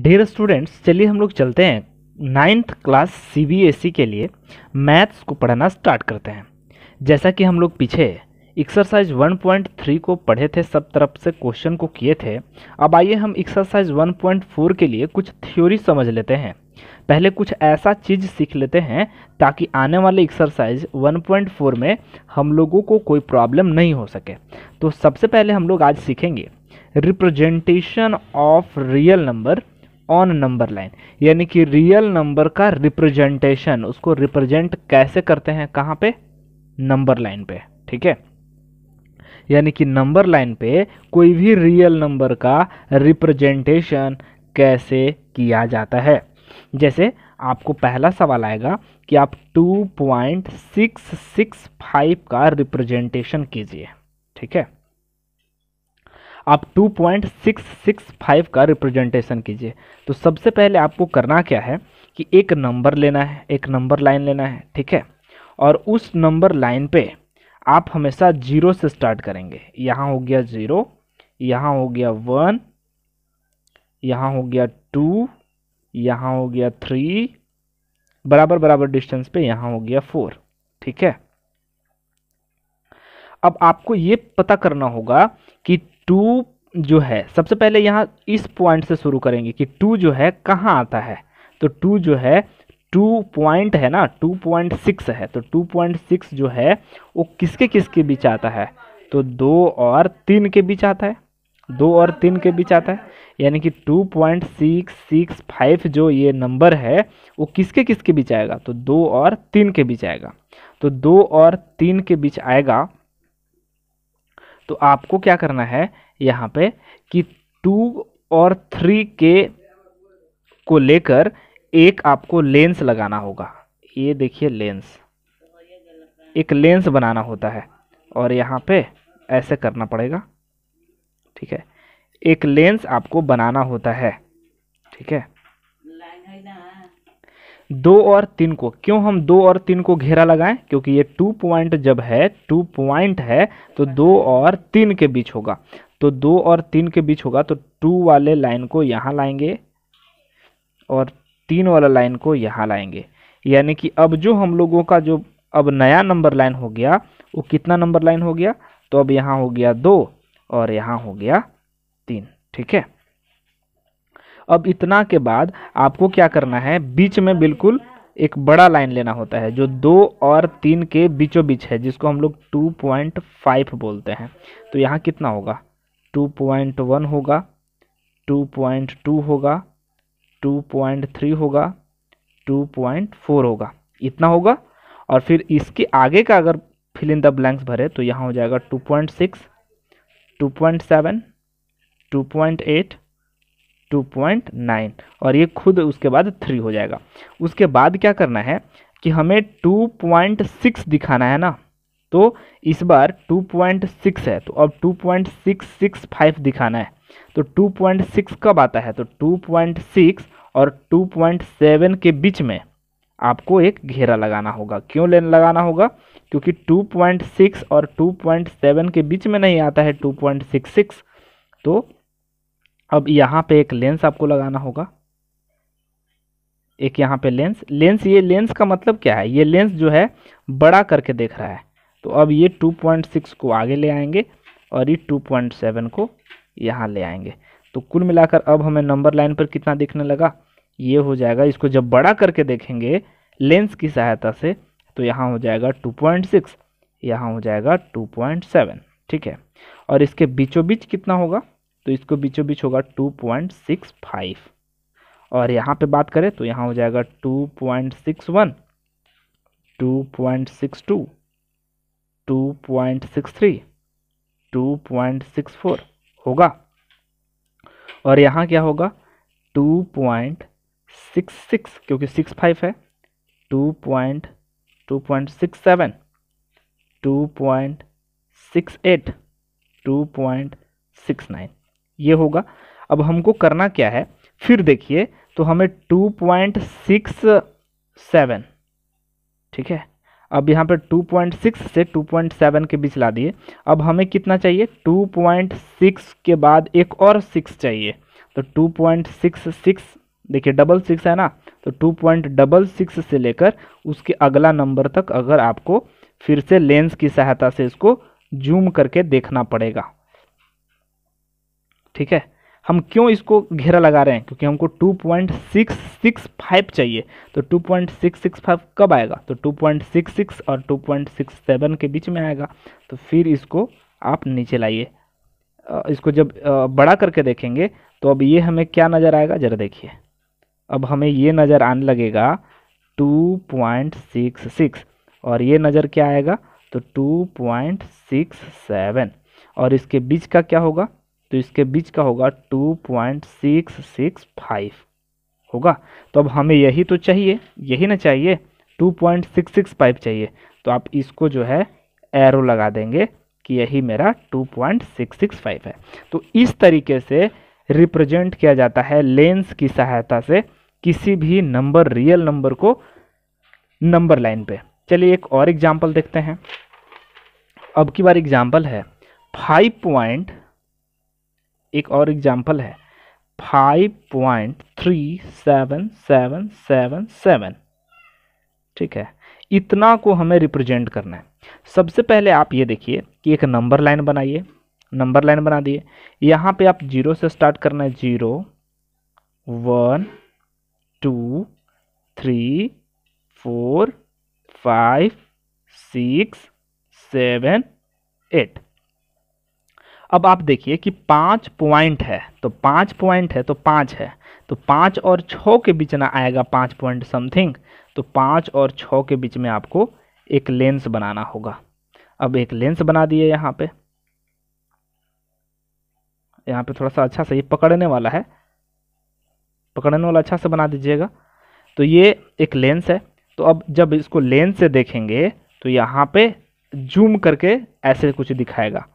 dear students चलिए हम लोग चलते हैं नाइन्थ क्लास सीबीएसई के लिए मैथ्स को पढ़ाना स्टार्ट करते हैं जैसा कि हम लोग पीछे एक्सरसाइज 1.3 को पढ़े थे सब तरफ से क्वेश्चन को किए थे अब आइए हम एक्सरसाइज 1.4 के लिए कुछ थ्योरी समझ लेते हैं पहले कुछ ऐसा चीज़ सीख लेते हैं ताकि आने वाले एक्सरसाइज 1.4 में हम लोगों को कोई प्रॉब्लम नहीं हो सके तो सबसे पहले हम लोग आज सीखेंगे representation of real number on number line यानी कि रियल नंबर का रिप्रेजेंटेशन उसको रिप्रेजेंट कैसे करते हैं कहाँ पे नंबर लाइन पे ठीक है यानी कि नंबर लाइन पे कोई भी रियल नंबर का रिप्रेजेंटेशन कैसे किया जाता है जैसे आपको पहला सवाल आएगा कि आप 2.665 का रिप्रेजेंटेशन कीजिए ठीक है आप 2.665 का रिप्रेजेंटेशन कीजिए तो सबसे पहले आपको करना क्या है कि एक नंबर लेना है एक नंबर लाइन लेना है ठीक है और उस नंबर लाइन पे आप हमेशा जीरो से स्टार्ट करेंगे यहाँ हो गया ज़ीरो यहाँ हो गया वन यहाँ हो गया टू यहाँ हो गया थ्री बराबर बराबर डिस्टेंस पे यहाँ हो गया फोर ठीक है अब आपको ये पता करना होगा कि टू जो है सबसे पहले यहाँ इस पॉइंट से शुरू करेंगे कि टू जो है कहाँ आता है तो टू जो है टू पॉइंट है ना टू पॉइंट सिक्स है तो टू पॉइंट सिक्स जो है वो किसके किसके बीच आता है तो दो और तीन के बीच आता है दो और तीन के बीच आता है यानी कि two point six six five जो ये नंबर है वो किसके किसके बीच आएगा तो दो और तीन के बीच आएगा तो दो और तीन के बीच आएगा तो आपको क्या करना है यहाँ पे कि टू और थ्री के को लेकर एक आपको लेंस लगाना होगा ये देखिए लेंस एक लेंस बनाना होता है और यहाँ पे ऐसे करना पड़ेगा ठीक है एक लेंस आपको बनाना होता है ठीक है दो और तीन को क्यों हम दो और तीन को घेरा लगाएं क्योंकि ये टू पॉइंट जब है टू पॉइंट है तो दो और तीन के बीच होगा तो दो और तीन के बीच होगा तो टू वाले लाइन को यहाँ लाएंगे और तीन वाला लाइन को यहाँ लाएंगे यानी कि अब जो हम लोगों का जो अब नया नंबर लाइन हो गया वो कितना नंबर लाइन हो गया तो अब यहाँ हो गया दो और यहाँ हो गया तीन ठीक है अब इतना के बाद आपको क्या करना है बीच में बिल्कुल एक बड़ा लाइन लेना होता है जो दो और तीन के बीचों बीच है जिसको हम लोग टू पॉइंट फाइव बोलते हैं तो यहाँ कितना होगा टू पॉइंट वन होगा टू पॉइंट टू होगा टू पॉइंट थ्री होगा टू पॉइंट फोर होगा इतना होगा और फिर इसके आगे का अगर फिल इन द ब्लैंक्स भरे तो यहाँ हो जाएगा two point six two point seven two point eight two point nine और ये खुद उसके बाद थ्री हो जाएगा उसके बाद क्या करना है कि हमें टू पॉइंट सिक्स दिखाना है ना तो इस बार टू पॉइंट सिक्स है तो अब two point six six five दिखाना है तो टू पॉइंट सिक्स कब आता है तो टू पॉइंट सिक्स और टू पॉइंट सेवन के बीच में आपको एक घेरा लगाना होगा क्यों लेन लगाना होगा क्योंकि टू पॉइंट सिक्स और टू पॉइंट सेवन के बीच में नहीं आता है टू पॉइंट सिक्स सिक्स तो अब यहाँ पे एक लेंस आपको लगाना होगा एक यहाँ पे लेंस लेंस ये लेंस का मतलब क्या है ये लेंस जो है बड़ा करके देख रहा है तो अब ये 2.6 को आगे ले आएंगे और ये 2.7 को यहाँ ले आएंगे तो कुल मिलाकर अब हमें नंबर लाइन पर कितना दिखने लगा ये हो जाएगा इसको जब बड़ा करके देखेंगे लेंस की सहायता से तो यहाँ हो जाएगा 2.6 यहाँ हो जाएगा टू ठीक है और इसके बीचों बीच कितना होगा तो इसको बीचों बीच होगा टू पॉइंट सिक्स फाइव और यहाँ पे बात करें तो यहाँ हो जाएगा two point six one two point six two two point six three two point six four होगा और यहाँ क्या होगा टू पॉइंट सिक्स सिक्स क्योंकि सिक्स फाइव है two point two point six seven two point six eight two point six nine ये होगा अब हमको करना क्या है फिर देखिए तो हमें टू पॉइंट सिक्स सेवन ठीक है अब यहाँ पर 2.6 से 2.7 के बीच ला दिए अब हमें कितना चाहिए 2.6 के बाद एक और 6 चाहिए तो 2.66 देखिए डबल सिक्स है ना तो टू पॉइंट डबल सिक्स से लेकर उसके अगला नंबर तक अगर आपको फिर से लेंस की सहायता से इसको जूम करके देखना पड़ेगा ठीक है हम क्यों इसको घेरा लगा रहे हैं क्योंकि हमको 2.665 चाहिए तो 2.665 कब आएगा तो 2.66 और 2.67 के बीच में आएगा तो फिर इसको आप नीचे लाइए इसको जब बड़ा करके देखेंगे तो अब ये हमें क्या नज़र आएगा ज़रा देखिए अब हमें ये नज़र आने लगेगा 2.66 और ये नज़र क्या आएगा तो 2.67 और इसके बीच का क्या होगा तो इसके बीच का होगा two point six six five होगा तो अब हमें यही तो चाहिए यही ना चाहिए two point six six five चाहिए तो आप इसको जो है एरो लगा देंगे कि यही मेरा two point six six five है तो इस तरीके से रिप्रेजेंट किया जाता है लेंस की सहायता से किसी भी नंबर रियल नंबर को नंबर लाइन पे चलिए एक और एग्जांपल देखते हैं अब की बार एग्जांपल है फाइव पॉइंट एक और एग्जाम्पल है five point three seven seven seven seven ठीक है इतना को हमें रिप्रेजेंट करना है सबसे पहले आप ये देखिए कि एक नंबर लाइन बनाइए नंबर लाइन बना दिए यहाँ पे आप जीरो से स्टार्ट करना है zero one two three four five six seven eight अब आप देखिए कि पाँच पॉइंट है तो पाँच पॉइंट है तो पाँच है तो पाँच और छः के बीच ना आएगा पाँच पॉइंट समथिंग तो पाँच और छः के बीच में आपको एक लेंस बनाना होगा अब एक लेंस बना दिए यहाँ पे यहाँ पे थोड़ा सा अच्छा सा ये पकड़ने वाला है पकड़ने वाला अच्छा से बना दीजिएगा तो ये एक लेंस है तो अब जब इसको लेंस से देखेंगे तो यहाँ पे जूम करके ऐसे कुछ दिखाएगा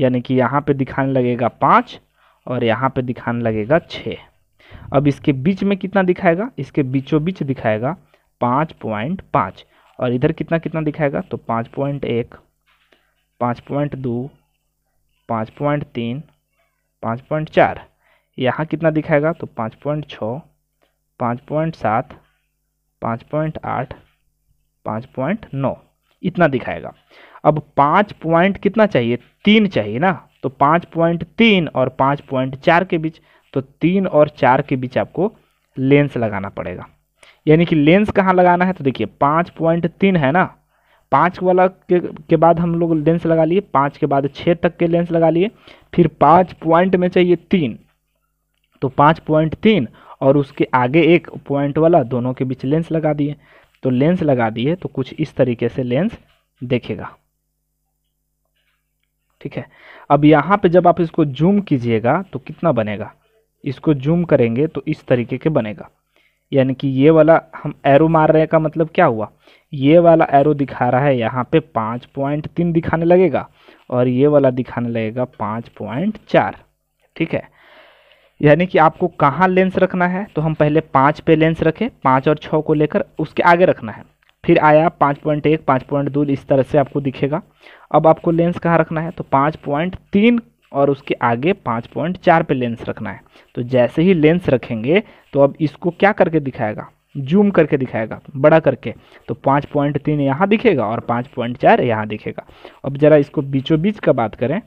यानी कि यहाँ पे दिखाने लगेगा पाँच और यहाँ पे दिखाने लगेगा छः अब इसके बीच में कितना दिखाएगा इसके बीचों बीच दिखाएगा पाँच पॉइंट पाँच और इधर कितना कितना दिखाएगा तो पाँच पॉइंट एक पाँच पॉइंट दो पाँच पॉइंट तीन पाँच पॉइंट चार यहाँ कितना दिखाएगा तो पाँच पॉइंट छः पाँच पॉइंट सात पाँच पॉइंट आठ पाँच पॉइंट नौ इतना दिखाएगा अब पाँच पॉइंट कितना चाहिए तीन चाहिए ना तो पाँच पॉइंट तीन और पाँच पॉइंट चार के बीच तो तीन और चार के बीच आपको लेंस लगाना पड़ेगा यानी कि लेंस कहाँ लगाना है तो देखिए पाँच पॉइंट तीन है ना पाँच वाला के, के बाद हम लोग लेंस लगा लिए पाँच के बाद छः तक के लेंस लगा लिए फिर पाँच पॉइंट में चाहिए तीन तो पाँच पॉइंट तीन और उसके आगे एक पॉइंट वाला दोनों के बीच लेंस लगा दिए तो लेंस लगा दिए तो कुछ इस तरीके से लेंस देखेगा ठीक है अब यहाँ पे जब आप इसको जूम कीजिएगा तो कितना बनेगा इसको जूम करेंगे तो इस तरीके के बनेगा यानी कि ये वाला हम एरो मार रहे का मतलब क्या हुआ ये वाला एरो दिखा रहा है यहाँ पे पाँच पॉइंट तीन दिखाने लगेगा और ये वाला दिखाने लगेगा पाँच पॉइंट चार ठीक है यानी कि आपको कहाँ लेंस रखना है तो हम पहले पाँच पे लेंस रखें पाँच और छः को लेकर उसके आगे रखना है फिर आया पाँच पॉइंट एक पाँच पॉइंट दो इस तरह से आपको दिखेगा अब आपको लेंस कहाँ रखना है तो पाँच पॉइंट तीन और उसके आगे पाँच पॉइंट चार पर लेंस रखना है तो जैसे ही लेंस रखेंगे तो अब इसको क्या करके दिखाएगा जूम करके दिखाएगा बड़ा करके तो पाँच पॉइंट तीन यहाँ दिखेगा और पाँच पॉइंट चार यहाँ दिखेगा अब ज़रा इसको बीचों बीच का बात करें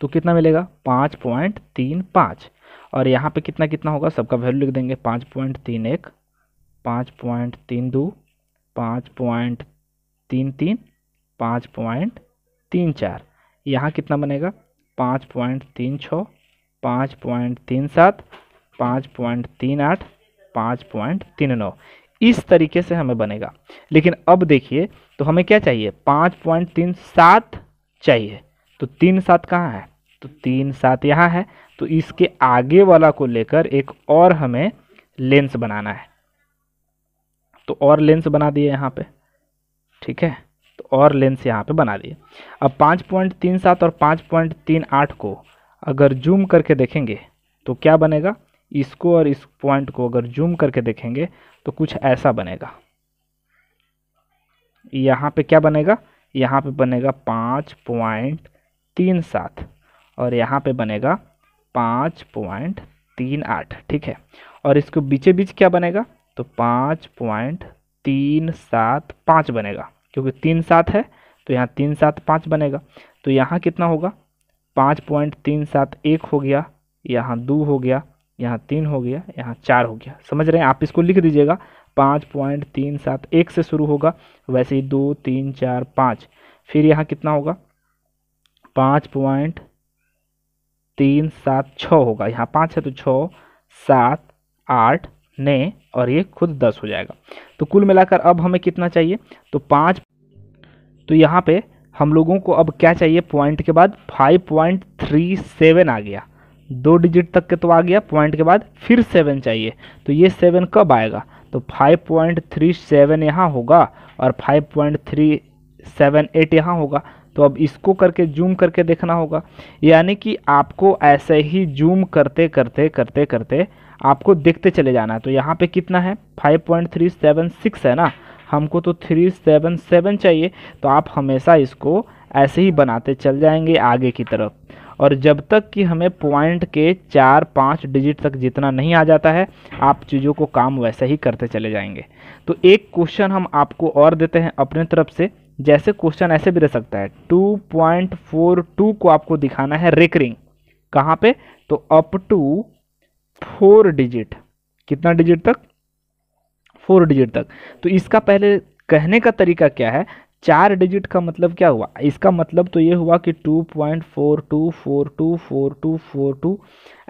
तो कितना मिलेगा पाँच पॉइंट तीन पाँच और यहाँ पे कितना कितना होगा सबका वैल्यू लिख देंगे पाँच पॉइंट तीन एक पाँच पॉइंट तीन दो पाँच पॉइंट तीन तीन पाँच पॉइंट तीन चार यहाँ कितना बनेगा पाँच पॉइंट तीन छः पाँच पॉइंट तीन सात पाँच पॉइंट तीन आठ पाँच पॉइंट तीन नौ इस तरीके से हमें बनेगा लेकिन अब देखिए तो हमें क्या चाहिए पाँच पॉइंट तीन सात चाहिए तो तीन सात कहाँ है तो तीन सात यहाँ है तो इसके आगे वाला को लेकर एक और हमें लेंस बनाना है तो और लेंस बना दिए यहाँ पे ठीक है तो और लेंस यहाँ पे बना दिए अब पाँच पॉइंट तीन सात और पाँच पॉइंट तीन आठ को अगर जूम करके देखेंगे तो क्या बनेगा इसको और इस पॉइंट को अगर जूम करके देखेंगे तो कुछ ऐसा बनेगा यहाँ पे क्या बनेगा यहाँ पे बनेगा पाँच पॉइंट तीन सात और यहाँ पे बनेगा पाँच पॉइंट तीन आठ ठीक है और इसको बीचे बीच क्या बनेगा तो पाँच पॉइंट तीन सात पाँच बनेगा क्योंकि तीन सात है तो यहाँ तीन सात पाँच बनेगा तो यहाँ कितना होगा पाँच पॉइंट तीन सात एक हो गया यहाँ दो हो गया यहाँ तीन हो गया यहाँ चार हो गया समझ रहे हैं आप इसको लिख दीजिएगा पाँच पॉइंट तीन सात एक से शुरू होगा वैसे ही दो तीन चार पाँच फिर यहाँ कितना होगा पाँच पॉइंट तीन सात छः होगा यहाँ पाँच है तो छः सात आठ ने और ये खुद दस हो जाएगा तो कुल मिलाकर अब हमें कितना चाहिए तो पाँच तो यहाँ पे हम लोगों को अब क्या चाहिए पॉइंट के बाद फाइव पॉइंट थ्री सेवन आ गया दो डिजिट तक के तो आ गया पॉइंट के बाद फिर सेवन चाहिए तो ये सेवन कब आएगा तो फाइव पॉइंट थ्री सेवन यहाँ होगा और five point three seven eight यहाँ होगा तो अब इसको करके जूम करके देखना होगा यानी कि आपको ऐसे ही जूम करते करते करते करते आपको देखते चले जाना है तो यहाँ पे कितना है 5.376 है ना हमको तो 377 चाहिए तो आप हमेशा इसको ऐसे ही बनाते चल जाएंगे आगे की तरफ और जब तक कि हमें पॉइंट के चार पाँच डिजिट तक जितना नहीं आ जाता है आप चीज़ों को काम वैसे ही करते चले जाएंगे तो एक क्वेश्चन हम आपको और देते हैं अपने तरफ से जैसे क्वेश्चन ऐसे भी रह सकता है 2.42 को आपको दिखाना है रेकरिंग कहाँ पे तो अप टू फोर डिजिट कितना डिजिट तक फोर डिजिट तक तो इसका पहले कहने का तरीका क्या है चार डिजिट का मतलब क्या हुआ इसका मतलब तो ये हुआ कि two point four two four two four two four two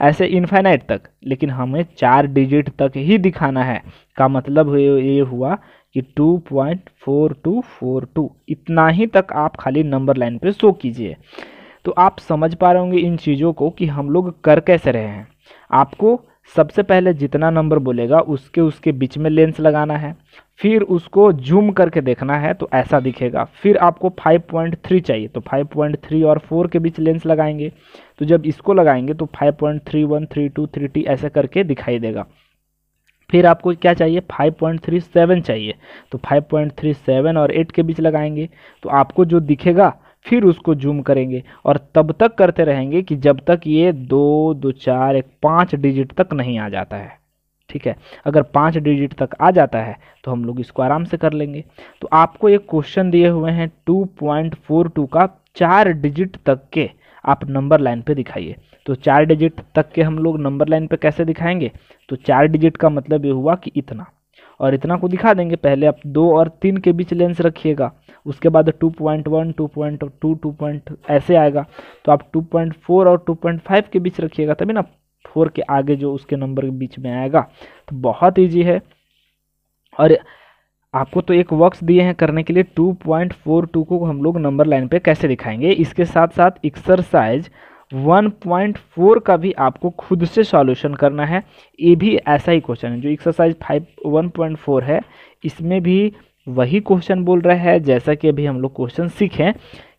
ऐसे इन्फाइनाइट तक लेकिन हमें चार डिजिट तक ही दिखाना है का मतलब ये हुआ कि two point four two four two इतना ही तक आप खाली नंबर लाइन पे शो कीजिए तो आप समझ पा रहे होंगे इन चीज़ों को कि हम लोग कर कैसे रहे हैं आपको सबसे पहले जितना नंबर बोलेगा उसके उसके बीच में लेंस लगाना है फिर उसको जूम करके देखना है तो ऐसा दिखेगा फिर आपको 5.3 चाहिए तो 5.3 और 4 के बीच लेंस लगाएंगे तो जब इसको लगाएंगे तो 5.31, 32, 30 ऐसे करके दिखाई देगा फिर आपको क्या चाहिए 5.37 चाहिए तो 5.37 और 8 के बीच लगाएंगे तो आपको जो दिखेगा फिर उसको जूम करेंगे और तब तक करते रहेंगे कि जब तक ये दो दो चार एक पाँच डिजिट तक नहीं आ जाता है ठीक है अगर पाँच डिजिट तक आ जाता है तो हम लोग इसको आराम से कर लेंगे तो आपको एक क्वेश्चन दिए हुए हैं टू पॉइंट फोर टू का चार डिजिट तक के आप नंबर लाइन पे दिखाइए तो चार डिजिट तक के हम लोग नंबर लाइन पे कैसे दिखाएंगे तो चार डिजिट का मतलब ये हुआ कि इतना और इतना को दिखा देंगे पहले आप दो और तीन के बीच लेंस रखिएगा उसके बाद two point one two point two two point ऐसे आएगा तो आप टू पॉइंट फोर और टू पॉइंट फाइव के बीच रखिएगा तभी ना फोर के आगे जो उसके नंबर के बीच में आएगा तो बहुत ईजी है और आपको तो एक वर्क्स दिए हैं करने के लिए 2.42 को हम लोग नंबर लाइन पे कैसे दिखाएंगे इसके साथ साथ एक्सरसाइज 1.4 का भी आपको खुद से सॉल्यूशन करना है ये भी ऐसा ही क्वेश्चन है जो एक्सरसाइज 5 1.4 है इसमें भी वही क्वेश्चन बोल रहा है जैसा कि अभी हम लोग क्वेश्चन सीखें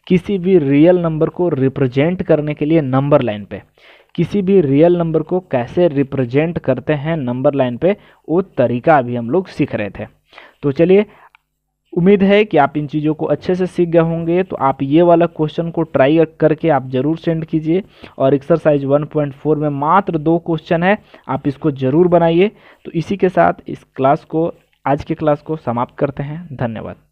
किसी भी रियल नंबर को रिप्रेजेंट करने के लिए नंबर लाइन पे किसी भी रियल नंबर को कैसे रिप्रेजेंट करते हैं नंबर लाइन पे वो तरीका अभी हम लोग सीख रहे थे तो चलिए उम्मीद है कि आप इन चीज़ों को अच्छे से सीख गए होंगे तो आप ये वाला क्वेश्चन को ट्राई करके आप ज़रूर सेंड कीजिए और एक्सरसाइज 1.4 में मात्र दो क्वेश्चन है आप इसको ज़रूर बनाइए तो इसी के साथ इस क्लास को आज की क्लास को समाप्त करते हैं धन्यवाद